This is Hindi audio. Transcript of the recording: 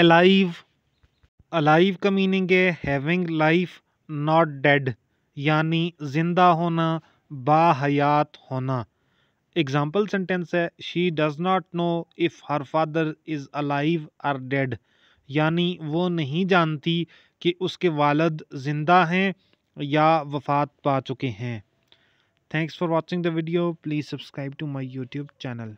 अलाइव अलाइव का मीनिंग है हैविंग लाइफ नॉट डेड यानी ज़िंदा होना बायात होना एग्ज़ाम्पल सेंटेंस है she does not know if her father is alive or dead यानी वो नहीं जानती कि उसके वालद ज़िंदा हैं या वफात पा चुके हैं thanks for watching the video please subscribe to my YouTube channel